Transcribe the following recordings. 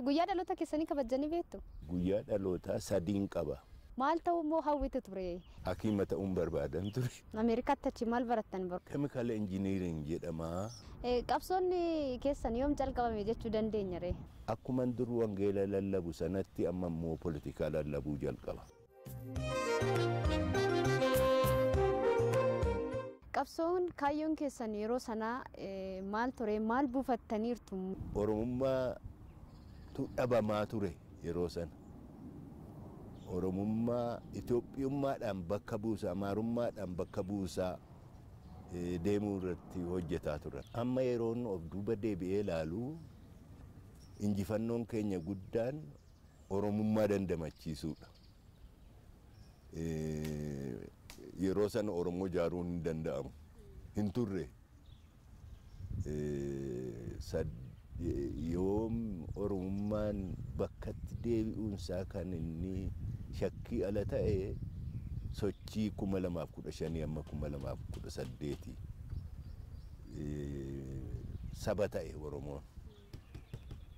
irratti guyyaa dhaloota keessanii kabajanii beektu? Guyyaa dhalootaa sadiin qaba. Maal ta'u immoo hawwitu ture? Akiima ta'uun barbaadan ture. Ameerikaatti achi maal barattan bor? Keemikaala injiniirin jedhama. Qabsoonni keessan yoom calqabame jechuu dandeenya ree? Akkuma dur wangeela lallabu sanatti amma immoo poolitikaa lallabuu jalqaba. Qabsoon kaayyoon keessan yeroo sanaa maal ture? Maal buufattaniirtu? Oromummaa dhabamaa ture yeroo sana. Oromummaa Itoophiyummaadhaan bakka buusaa, maarummaadhaan bakka buusaa eh, deemuu irratti hojjetaa turan. Amma yeroon of duuba deebi'ee ilaaluu injifannoon keenya guddaan Oromummaa dandamachiisuudha. Eh, yeroo sana Oromoo ijaaruun hin danda'amu. Hin turre. Eh, yoom oromummaan bakkatti deebi'uunsaa kan inni shakkii ala ta'e sochii 2015 amma 2018 e, saba ta'e Oromoon.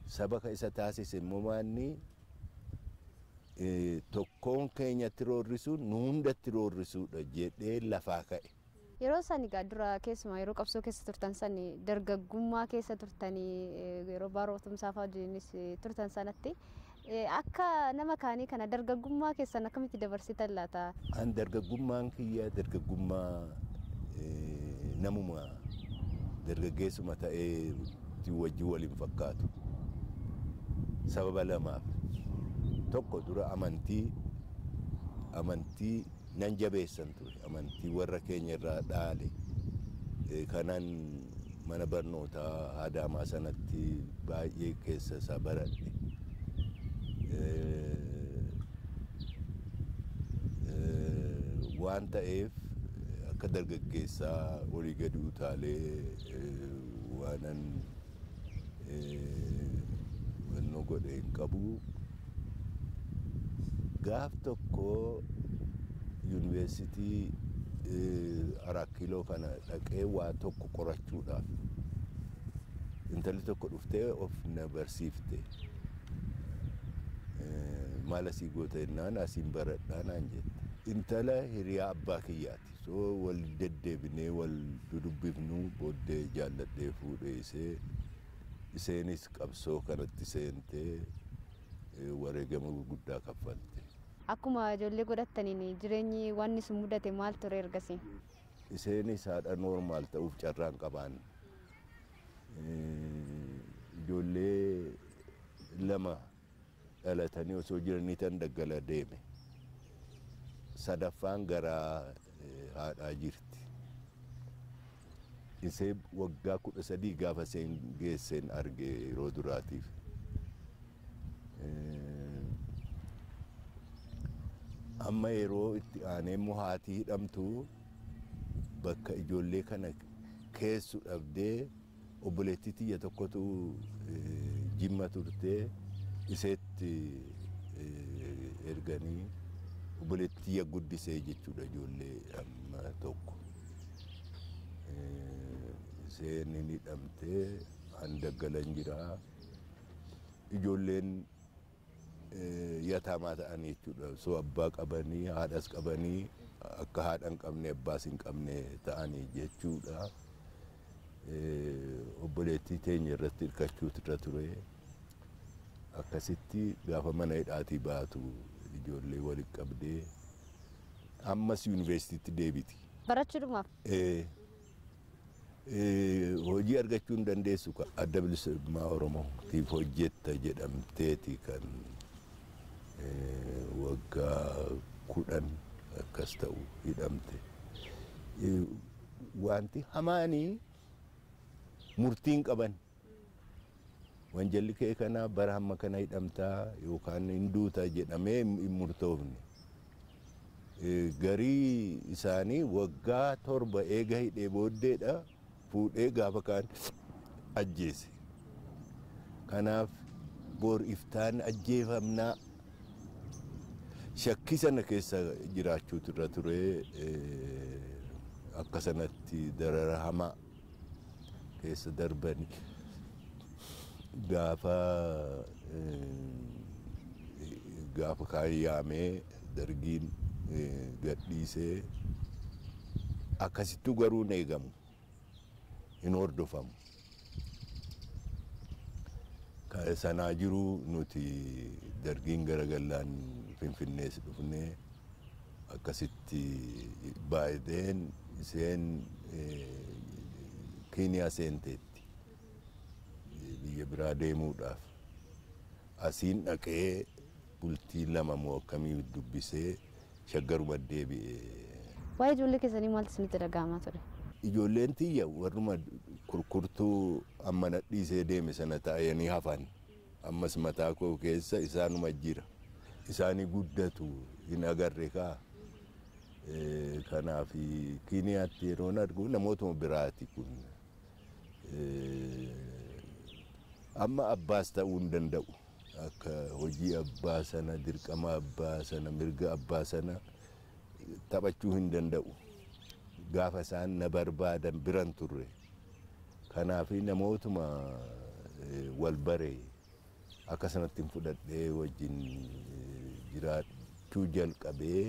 Saba ka isa taasise mumaanni e, tokkoon keenyatti roorrisuun nu hundatti roorrisuudha jedhee lafaa ka'e. yeroo isaan egaa dura keessumaa yeroo qabsoo keessa turtan san dargaggummaa keessa turtanii eh, yeroo barootumsaa fa'aa eh, turtan sanatti eh, akka nama kaanii kana dargaggummaa keessan akkamitti dabarsitan laata? An dargaggummaan kiyya dargaggummaa namuma dargaggeessuma ta'ee wajjin waliin fakkaatu sababa lamaaf tokko dura amantii amantii. nan jabeessan ture amantii warra keenya irraa dhaale kanaan mana barnootaa aadaamaa sanatti baay'ee keessa isaa baradhe. E, Waan ta'eef akka dargaggeessaa olii gadi utaalee waanan e, wannoo godhee hin qabu gaaf tokko yuuniversiitii eh, araakiloo kana dhaqee waa tokko qorachuudhaaf intalli tokko dhuftee of na barsiifte. Eh, maal asii goota jennaan asiin baradhaa naan jette. Intala hiriyaa abbaa kiyyaati. So wal deddeebinee wal dudubbifnu booddee jaalladhee fuudhee isee iseenis qabsoo kanatti seentee eh, wareegama gurguddaa kaffalte. akkuma ijoollee godhataniin jireenyi wanni sun mudate maal ture ergasii. Iseenis haadha noormaal ta'uuf carraan qabaan ijoollee lama dhalatanii osoo jiranii tan daggala deeme sadaffaan garaa haadhaa jirti. Isee waggaa kudha sadii gaafa seen geesseen arge yeroo duraatiif. amma yeroo itti aanee haatii hidhamtu bakka ijoollee kana keessu dhabdee obboleettii tiyya tokkotu e, jimma turtee iseetti e, erganii obboleettii tiyya guddisee jechuudha ijoollee amma tokko. E, iseen in hidhamtee daggalan jiraa ijoolleen yataamaa ta'anii jechuudha. So abbaa qabanii haadhas qabanii akka haadha hin qabne abbaas hin qabne ta'anii jechuudha. Eh, Obboleettii teenya irratti hirkachuutu irra turee Akkasitti gaafa mana hidhaatii baatu ijoollee walitti qabdee ammas yuunivarsiitiitti deebiti. Barachuudhumaaf? Eh, eh, Hojii argachuu hin dandeessu adda bilisummaa Oromoo tiif hojjetta jedhamteeti kan Eh, waggaa kudhan akkas ta'u hidhamte. Eh, wanti hamaanii murtiin qaban. Wanjalli kee kanaa bara hamma kana hidhamtaa yookaan hin duutaa jedhamee hin murtoofne. Eh, Garii isaanii waggaa torba eega hidhee booddeedha fuudhee gaafa kaan ajjeese. Kanaaf boor iftaan ajjeefamnaa shakkii sana keessa jiraachuu irra turee eh, akka sanatti darara hamaa keessa darbani gaafa eh, gaafa kaan yaamee dargiin eh, gadhiisee akkasittu garuu hin eegamu hin hordofamu. Sanaa jiruu nuti dargiin garagallaan Finfinnees dhufnee akkasitti baay'een iseen eh, Keeniyaa seenteetti biyya biraa deemuudhaaf asiin dhaqee bultii lama moo akkamii dubbisee shaggaruma deebi'ee. Eh. Waa'ee ijoollee keessanii maaltu isinitti dhaga'amaa ture? Ijoolleen tiyya warruma kurkurtuu amma nadhiisee deeme sana taa'anii hafan ammas mataa koo keessa isaanuma jira. isaanii guddatu hin agarre kaa. E, Kanaaf Kiiniyaatti yeroon argu namootuma biraati kun. E, amma abbaas ta'uu hin danda'u. Akka hojii abbaa sana, dirqama abbaa sana, mirga abbaa sana taphachuu hin danda'u. Gaafa isaan na barbaadan biran turre. Kanaaf namootuma e, wal baree akka sanatti hin fudhadhee wajjin jiraachuu jalqabee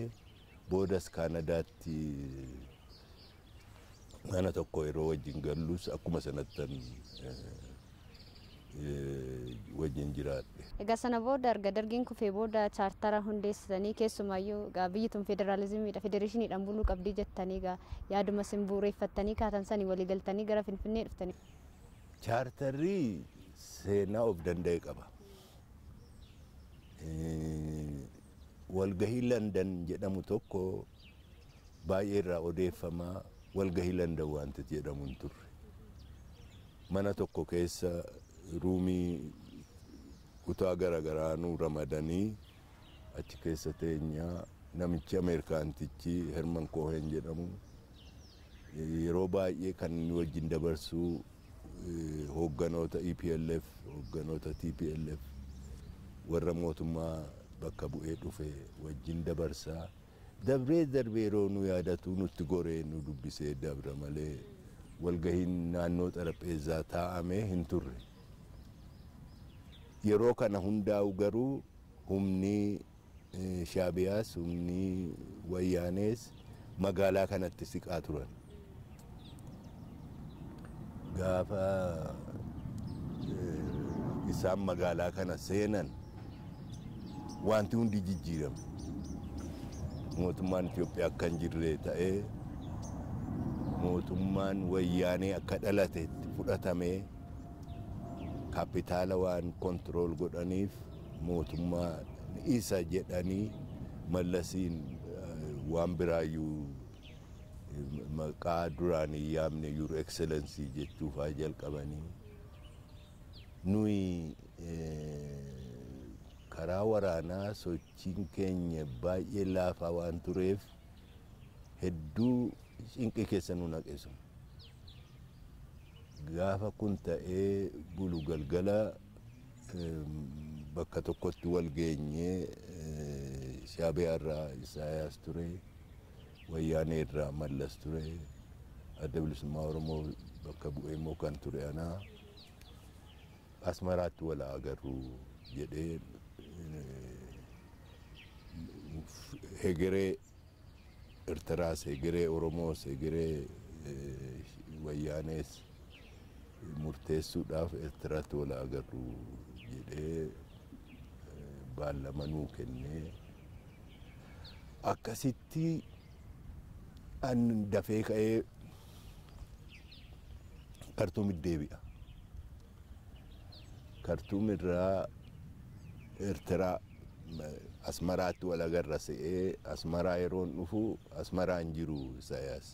boodas Kaanadaatti mana tokko yeroo wajjin gallus akkuma sanattan eh, eh, wajjin jiraadhe. Egaa sana booda arga dargiin kufee booda chaartara hundeessitanii keessumaayyuu egaa biyyi tun federaalizimiidha federeeshiniidhaan buluu qabdii jettanii egaa yaaduma isin buureeffattanii kaatan sanii waliigaltanii gara Finfinnee dhuftanii. Chaartarri seenaa of danda'e qaba. walgahii landan jedhamu tokko baay'ee irraa odeeffama walgahii landan waanta jedhamu hin turre. Mana tokko keessa ruumii kutaa garaa nuu ramadanii achi keessa teenyaa namichi ameerikaantichi herman koheen jedhamu e, yeroo baay'ee kan wajjiin wajjin dabarsuu e, hoogganoota EPLF hoogganoota TPLF warra mootummaa bakka bu'ee dhufe wajjin dabarsaa dabree darbee yeroo nu yaadatu nutti goree nu dubbisee dabra malee walgahiin naannoo xarapheezaa taa'amee hin turre. Yeroo kana hundaa'u garuu humni eh, shaabiyaas humnii wayyaanees magaalaa kanatti siqaa turan. Gaafa eh, isaan magaalaa kana seenan wanti hundi jijjiirame. Mootummaan Itoophiyaa akkan jirre ta'ee mootummaan wayyaanee akka dhalateetti fudhatamee kaapitaala waan kontirool godhaniif mootummaa isa jedhanii mallasiin eh, waan biraayyuu eh, maqaa duraanii yaamne yuur jechuufaa jalqabanii nuyi eh, karaa waraanaa sochiin keenya baay'ee laafaa waan tureef hedduu cinqii keessa nu naqesu. Gaafa kun ta'ee bulu galgala bakka tokkotti wal geenyee Shaabiyaa irraa Isaayaas ture, Wayyaanee irraa Mallas ture, adda bilisummaa Oromoo bakka bu'ee immoo kan ture anaa. Asmaraatti wala agarru jedhee هجري ارتراس هجري أوروموس هجري ويانيس murteessuudhaaf eritiraatti wal agarru jedhee baalamanuu kennee akkasitti an dafee ka'ee kartuumit deebi'a kartuum irraa ኤርትራ አስመራatti walgarra se'ee asmaraa yeroon dhufu asmaraa hin jiru isaayyaas.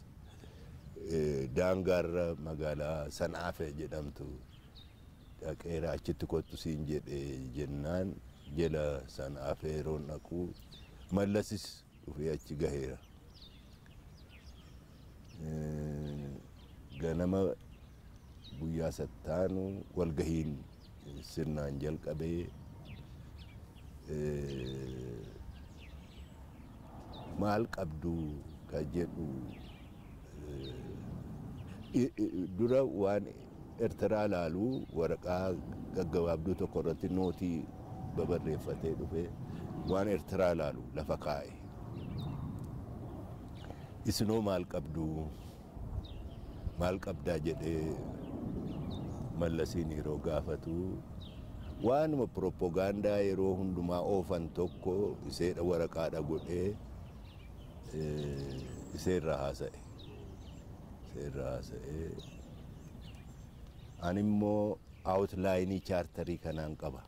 Daangaarra magaalaa Sanaafe jedhamtu dhaqeera achitti kottu siin jedhee jennaan jala Sanaafe yeroon dhaqu mallasis dhufee achi gaheera. Ganama guyyaa sattaanu walgahiin sirnaan jalqabee maal qabdu ka jedhu dura waan Eertiraa laaluu waraqaa gaggabaabduu tokko irratti nootii babarreeffatee dhufe waan Eertiraa laalu lafa kaa'e. Isinoo maal qabdu maal qabdaa jedhee Mallasiin yeroo gaafatu waanuma propagandaa yeroo hundumaa oofan tokko iseedha waraqaadha godhee eh, iseerraa haasa'e. Iseerraa haasa'e. an immoo awutlaayinii chaartarii kanaan qaba.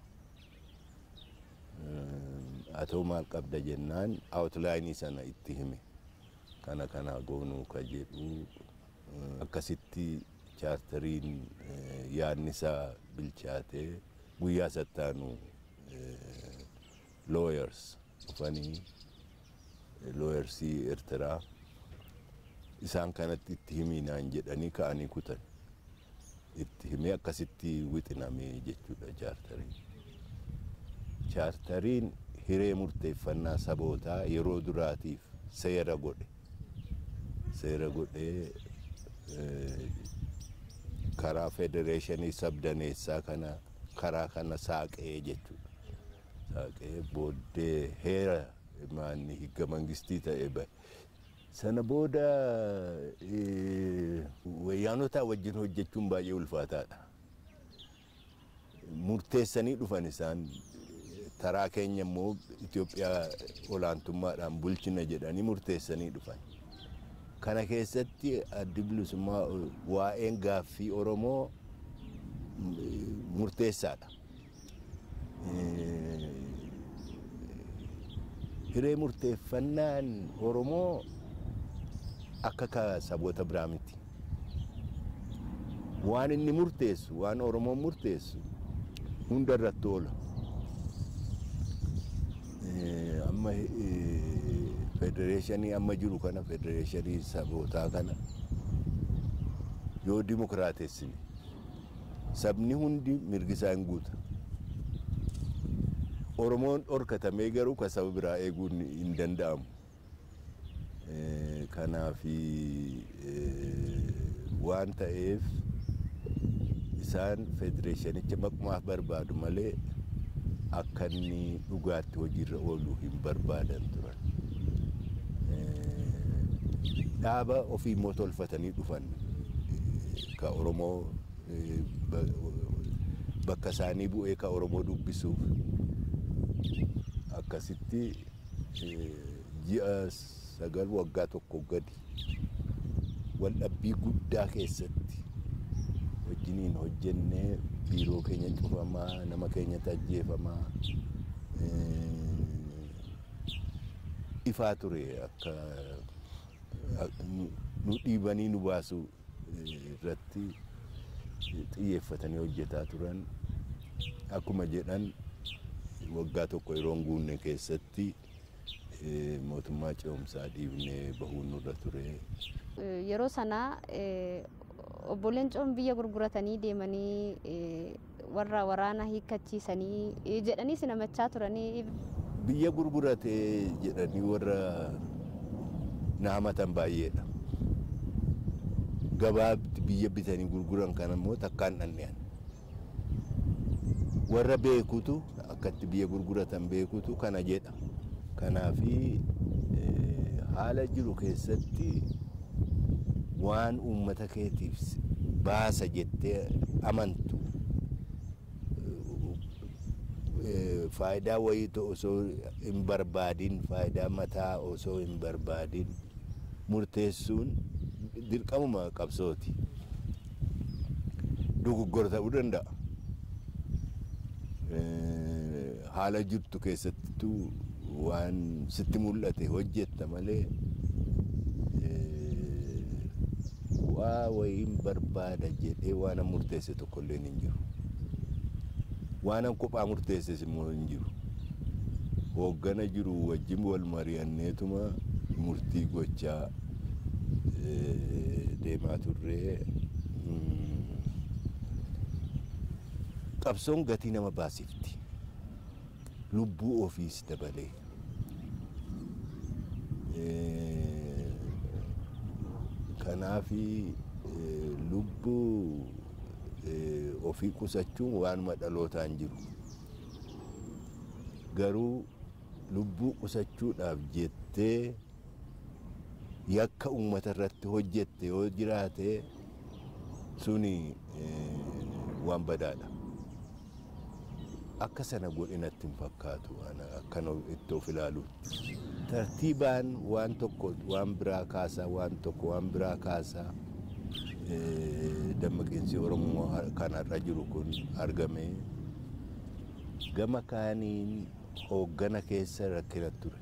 Eh, Atoo maal qabda jennaan awutlaayinii sana itti hime. Kana kana goonuu ka jedhu eh, akkasitti chaartariin isaa bilchaatee. ጉያ ሎየርስ ፈኒ ሎየርሲ ኤርትራ እሳን ከነት እት ሂሚ ናን ኩተን እት ሂሚ አከስቲ ዊጥናሚ ጀቹ ለቻርተሪ ቻርተሪን ሂሬ ሙርቴፈና ሰቦታ የሮ ዱራቲፍ ሰየረ ጎደ ሰየረ ጎደ ከራ ፌዴሬሽን karaa kana saaqee jechuudha. Saaqee booddee heera maanni higga mangistii ta'e Sana booda wayyaanotaa wajjin hojjechuun baay'ee ulfaataadha. Murteessanii dhufan isaan taraa keenya immoo Itoophiyaa olaantummaadhaan bulchina jedhanii murteessanii dhufan. Kana keessatti addi bilisummaa waa'een gaaffii Oromoo murteessaadha. Hiree eh, murteeffannaan Oromoo akka saboota biraa miti. Waan inni murteessu, waan Oromoon murteessu hunda irratti oola. Eh, amma eh, federeeshinii amma jiru kana federeeshinii sabootaa kana yoo dimokiraatessine. sabni hundi mirgisaa hin guuta. Oromoon dhorkatamee garuu kan saba biraa eeguun hin danda'amu. Eh, kanaafi eh, waan ta'eef isaan federeeshinicha maqumaaf barbaadu malee akka inni dhugaatti hojiirra ooluu hin barbaadan turan. Eh, dhaaba ofii immoo tolfatanii dhufan. kan Oromoo Eh, bakka isaanii bu'ee ka Oromoo dubbisuuf akkasitti eh, ji'a sagal waggaa tokko gadi waldhabbii guddaa keessatti wajjiniin hojjennee biiroo keenya cufamaa nama keenya ajjeefamaa eh, ifaa ture akka nu dhiibanii nu baasu irratti xiyyeeffatanii hojjetaa turan akkuma jedhan waggaa tokko yeroon guunne keessatti mootummaa ce'umsaa dhiibnee bahuun nurra ture. Yeroo sanaa obboleen coon biyya gurguratanii deemanii warra waraana hiikachiisanii jedhaniis namachaa turanii. Biyya gurguratee jedhanii warra naamatan baay'eedha. gabaa biyya bitanii gurguran kan immoo takkaan dhandhi'an. Warra beekutu akkatti biyya gurguratan beekutu kana jedha. Kanaafi eh, haala jiru keessatti waan uummata keetiif baasa jettee amantu eh, faayidaa wayiitu osoo hin barbaadin faayidaa mataa osoo hin barbaadin murteessuun dirqamuma qabsooti. Dogoggora ta'uu danda'a. Haala jirtu keessattuu waan sitti mul'ate hojjetta malee waa wayiin barbaada jedhee waan an murteesse tokkollee hin jiru. Waan an kophaa murteesses immoo hin jiru. Hooggana jiru wajjin wal mari'anneetuma murtii gochaa deemaa turree mm. qabsoon gatii nama baasifti. Lubbuu ofiis dabalee. Eh, kanaafi eh, lubbuu eh, ofii qusachuun waanuma dhalootaan jiru. Garuu lubbuu qusachuudhaaf jettee. yakka uummata irratti hojjette yoo jiraate suni waan badaadha. Akka sana godhinatti hin fakkaatu akkan itti of ilaalu. Tartiibaan waan tokko waan biraa kaasaa waan tokko waan biraa kaasaa dammaqinsi Oromoo kan har'a jiru kun argame gama kaaniin hooggana keessa rakkina ture.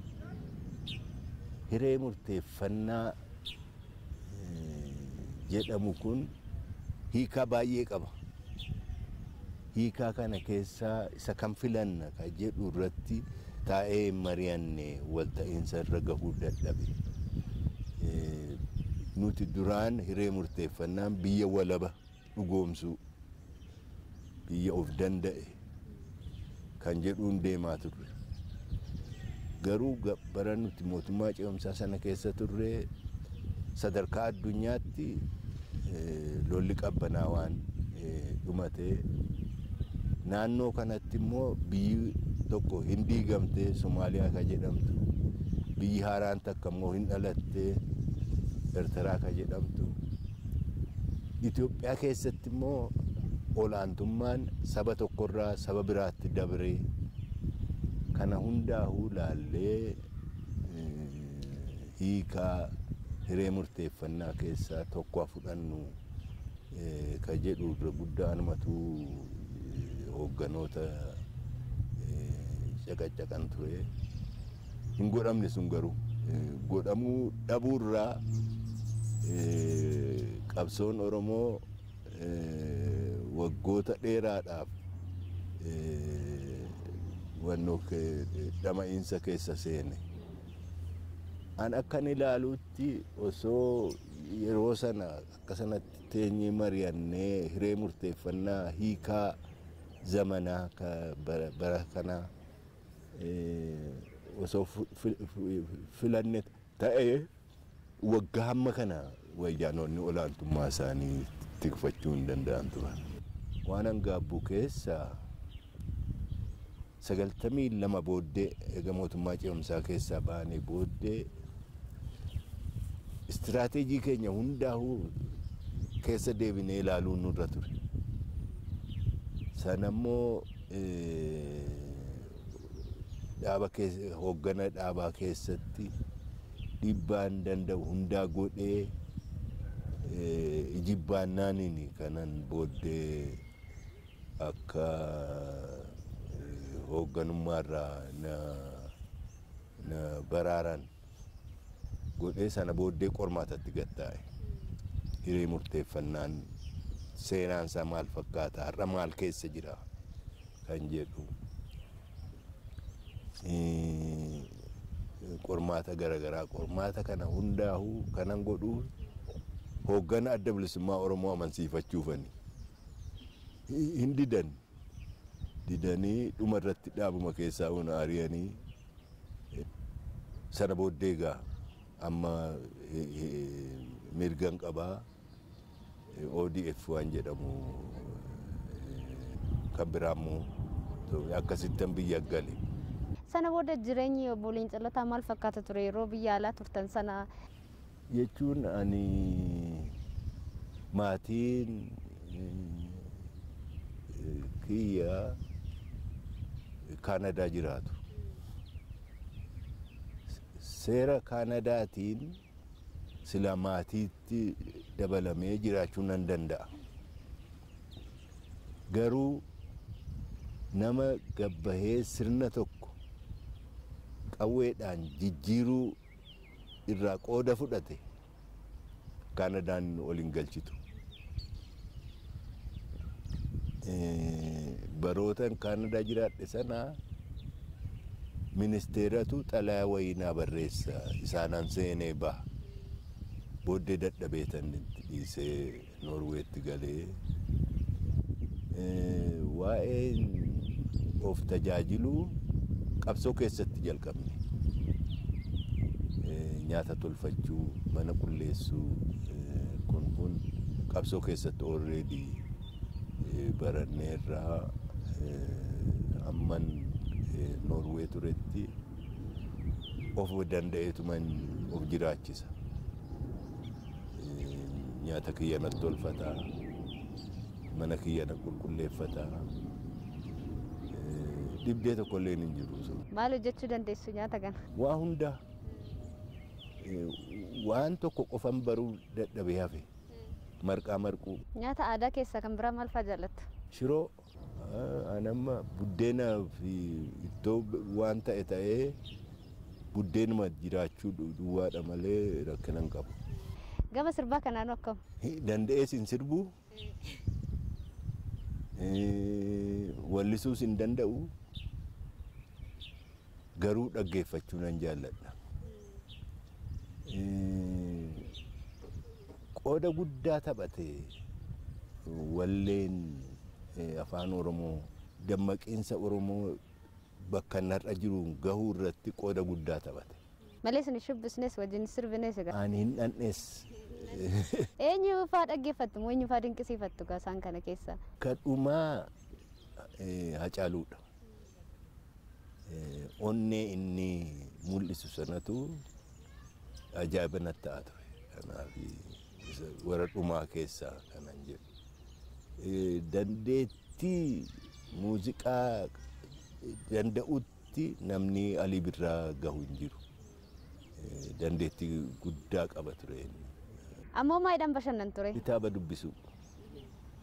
hiree murteeffannaa eh, jedhamu kun hiikaa baay'ee qaba. Hiikaa kana keessaa isa kan filanna kan jedhu irratti taa'ee mari'anne walta'iinsa irra gahuu dadhabe. Eh, nuti duraan hiree murteeffannaan biyya walaba dhugoomsuu biyya of danda'e kan jedhuun deemaa turre. garuu bara nuti mootummaa cimamsaa sana keessa turre sadarkaa addunyaatti eh, lolli qabbanaawaan dhumatee eh, nano kana timo bi toko hindi gamte somalia ka jedhamtu bi haran takka immoo hin dhalattee Eertiraa ka jedhamtu itu keessatti setimo olantuman sabato sabato saba biraatti dabree kana hundaa'uu laallee hiikaa hiree murteeffannaa keessaa tokko fudhannu ka jedhu dura guddaa anumatuu hoogganoota caqaccaqan ture hin godhamne sun garuu godhamuu dhabuurraa qabsoon Oromoo waggoota dheeraadhaaf hubannoo dama'iinsa keessa seene. An akkan ilaalutti osoo yeroo sana sanatti teenyee mari'annee hiree murteeffannaa hiikaa zamanaa bara kanaa osoo filanne ta'ee waggaa hamma kana wayyaanonni olaantummaa isaanii tikfachuu hin danda'an turan. Waan hangaabbuu sagaltamii lama booddee ega mootummaa ceemsaa keessaa baane booddee istiraateejii keenya hundaa'uu keessa deebinee ilaaluu nurra ture. san immoo dhaaba hoggana dhaabaa keessatti dhiibbaan danda'u hundaa godhee ijibbaannaaniin kanan booddee akka hoogganummaa irraa na baraaran godhee sana booddee qormaatatti gattaa'e. Hiree murteeffannaan seenaan isaa maal fakkaata har'a maal keessa jira kan jedhu qormaata garaa qormaata kana hundaa'uu kanan godhu hooggana adda bilisummaa Oromoo amansiifachuufani. Hin didan didanii dhuma irratti dhaabuma keessaa uuna ari'anii sana booddee egaa amma mirgan qabaa ODF waan jedhamu kan biraa ammoo akkasittan biyya gale. Sana booda jireenyi obbo Leencalataa maal fakkaata ture yeroo biyya alaa turtan sana? Jechuun ani maatiin kiyya Kaanadaa jiraatu. Seera Kaanadaatiin sila maatiitti dabalamee jiraachuu nan danda'a. Garuu nama gabbahee sirna tokko qawweedhaan jijjiiruu irraa qooda fudhate Kaanadaan ol hin galchitu. barootan Kaanadaa jiraadhe sana ministeeratu xalayaa wayinaa barreessa isaanaan seenee baha. Booddee dadhabeetan itti dhiisee Noorweetti galee waa'ee of tajaajiluu qabsoo keessatti jalqabne. Nyaata tolfachuu, mana qulleessuu kun kun qabsoo keessatti ooreedii baranneerraa Eh, amman eh, Noorwee turetti of danda'etuman of jiraachisa. Eh, nyaata kiyya natti tolfataa, mana kiyya qulqulleeffata qulqulleeffataa. Dhibdee tokkollee hin jiru. Maal hojjechuu dandeessu nyaata kana? Waa hundaa waan tokko qofan baruu dadhabee hafe hmm. marqaa marquu. Nyaata aadaa keessaa kan biraa maal fa'aa jaallatta? Shiroo. anamma buddeenaaf ittoo waan ta'e ta'ee buddeenuma jiraachuu duwwaadha malee rakkina hin qabu. Gama sirbaa kanaan akkam? Danda'ees hin sirbu. Wallisuus hin danda'u. Garuu dhaggeeffachuu nan jaalladha. Qooda guddaa taphatee walleen Eh, afaan Oromoo dammaqiinsa Oromoo bakka narra jiru gahuu irratti qooda guddaa taphate. Malee isin shubbisnes wajjin sirbines egaa. Ani hin dhandhees. Eh, dhaggeeffattu moo dinqisiifattu isaan kana keessa? Kadhumaa eh, Hacaaluudha. Onnee inni mul'isu sanatu ajaa'iba natti ta'a ture. Kanaaf warra dhumaa keessaa kanan jedhu. Eh, dan muuziqaa danda'utti namni alii birraa gahu hin jiru. Eh, Dandeettii guddaa qaba ture. Ammoo maayidhaan bashannan ture? Kitaaba dubbisu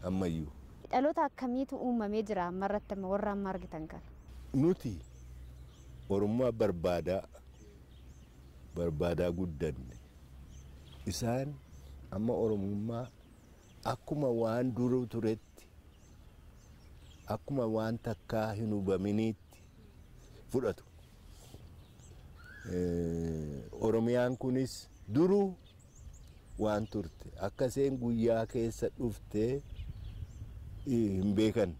ammayyuu. Dhaloota akkamiitu uumamee jira ammarratti warra amma argitan kana? Nuti ormaa barbaadaa barbaadaa guddanne isaan amma oromummaa akkuma waan duru turetti akkuma waan takkaa hin hubaminiitti fudhatu. Oromiyaan kunis duruu waan turte akka guyyaa keessa dhuftee hin beekan.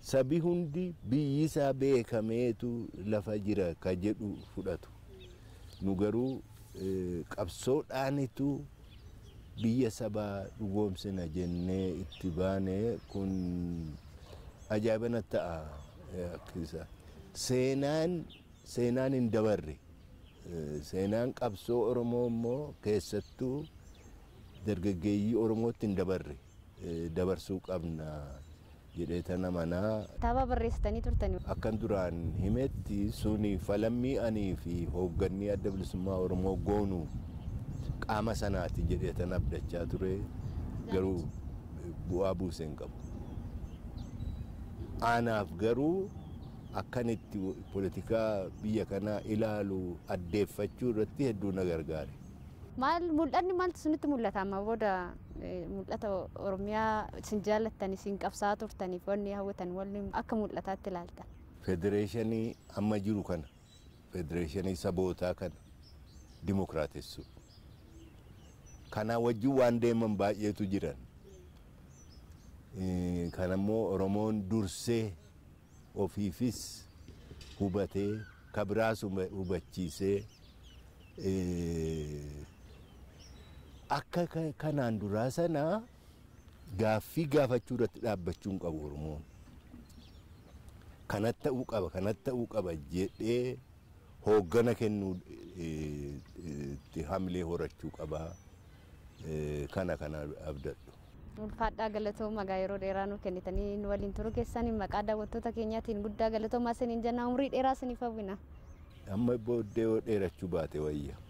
Sabi hundi biyyi isaa beekameetu lafa jira ka jedhu fudhatu. Nu garuu qabsoodhaanitu biyya sabaa dhugoomsina jennee itti baane kun ajaa'ibana ta'a. Seenaan seenaan hin dabarre seenaan qabsoo Oromoo immoo keessattuu dargaggeeyyii Oromootti hin dabarre dabarsuu qabna jedhee tana manaa. Kitaaba barreessitanii turtani. Akkan duraan himetti suni falammii anii fi hoogganni adda bilisummaa Oromoo goonuu. qaama sanaati jedhee tan abdachaa ture garuu bu'aa buuse hin qabu. Aanaaf garuu akkanitti politikaa biyya kanaa ilaalu addeeffachuu irratti hedduu na gargaare. Maal mul'anni maal sinitti mul'ata amma booda mul'ata Oromiyaa isin jaallattan isin qabsaa turtaniif wanni hawwatan wanni akka mul'ataatti ilaalta. Federeeshanii amma jiru kana federeeshanii sabootaa kana dimokiraatessuu. Kana wajjin waan deeman baay'eetu jiran. Kanammoo Oromoon dursee ofiifis hubatee kabiraas hubachiisee akka kanaan duraa sanaa gaaffii gaafachuu irratti dhaabbachuun qabu Oromoon. Kanatti ta'uu qaba, kanatti ta'uu qaba jedhee hooggana kennuu hamilee horachuu qabaa. Eh, kana kana abdadhu. Ulfaadhaa galatoo magaa yeroo dheeraa nuuf kennitanii waliin turu keessanii maqaa daawwattoota keenyaatiin guddaa galatoo isiniin jennaa umrii dheeraa isiniif awwina. Amma booddee yoo dheerachuu baate wayya.